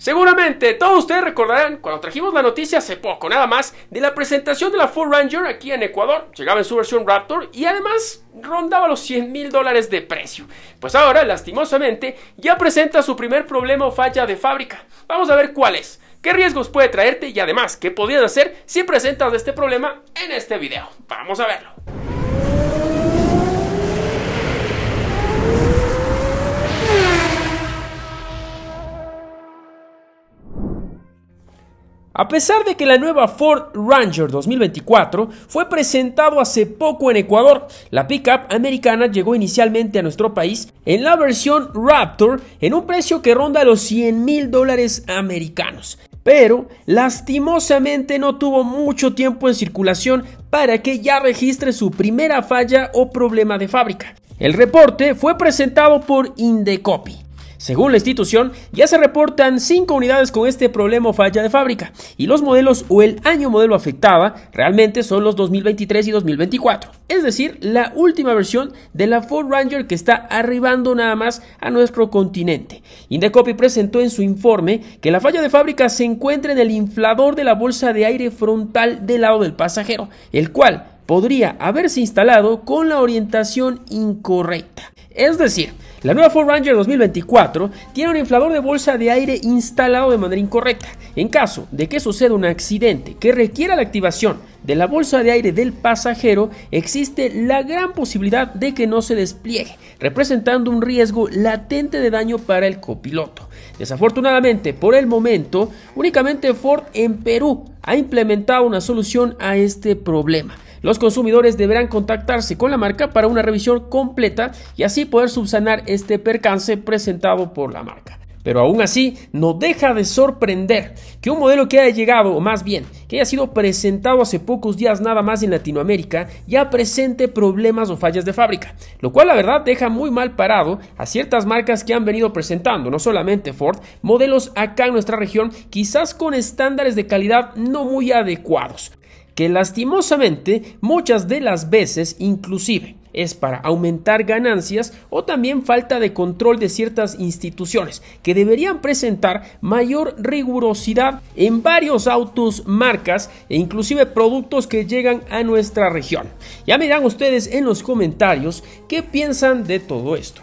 Seguramente todos ustedes recordarán cuando trajimos la noticia hace poco, nada más, de la presentación de la Ford Ranger aquí en Ecuador. Llegaba en su versión Raptor y además rondaba los 100 mil dólares de precio. Pues ahora, lastimosamente, ya presenta su primer problema o falla de fábrica. Vamos a ver cuál es, qué riesgos puede traerte y además qué podrías hacer si presentas este problema en este video. Vamos a verlo. A pesar de que la nueva Ford Ranger 2024 fue presentado hace poco en Ecuador, la pickup americana llegó inicialmente a nuestro país en la versión Raptor en un precio que ronda los 100 mil dólares americanos. Pero lastimosamente no tuvo mucho tiempo en circulación para que ya registre su primera falla o problema de fábrica. El reporte fue presentado por Indecopy. Según la institución, ya se reportan 5 unidades con este problema o falla de fábrica, y los modelos o el año modelo afectada realmente son los 2023 y 2024, es decir, la última versión de la Ford Ranger que está arribando nada más a nuestro continente. Indecopi presentó en su informe que la falla de fábrica se encuentra en el inflador de la bolsa de aire frontal del lado del pasajero, el cual podría haberse instalado con la orientación incorrecta. Es decir, la nueva Ford Ranger 2024 tiene un inflador de bolsa de aire instalado de manera incorrecta. En caso de que suceda un accidente que requiera la activación de la bolsa de aire del pasajero, existe la gran posibilidad de que no se despliegue, representando un riesgo latente de daño para el copiloto. Desafortunadamente, por el momento, únicamente Ford en Perú ha implementado una solución a este problema. Los consumidores deberán contactarse con la marca para una revisión completa y así poder subsanar este percance presentado por la marca. Pero aún así, no deja de sorprender que un modelo que haya llegado, o más bien, que haya sido presentado hace pocos días nada más en Latinoamérica, ya presente problemas o fallas de fábrica, lo cual la verdad deja muy mal parado a ciertas marcas que han venido presentando, no solamente Ford, modelos acá en nuestra región, quizás con estándares de calidad no muy adecuados que lastimosamente muchas de las veces inclusive es para aumentar ganancias o también falta de control de ciertas instituciones que deberían presentar mayor rigurosidad en varios autos, marcas e inclusive productos que llegan a nuestra región. Ya miran ustedes en los comentarios qué piensan de todo esto.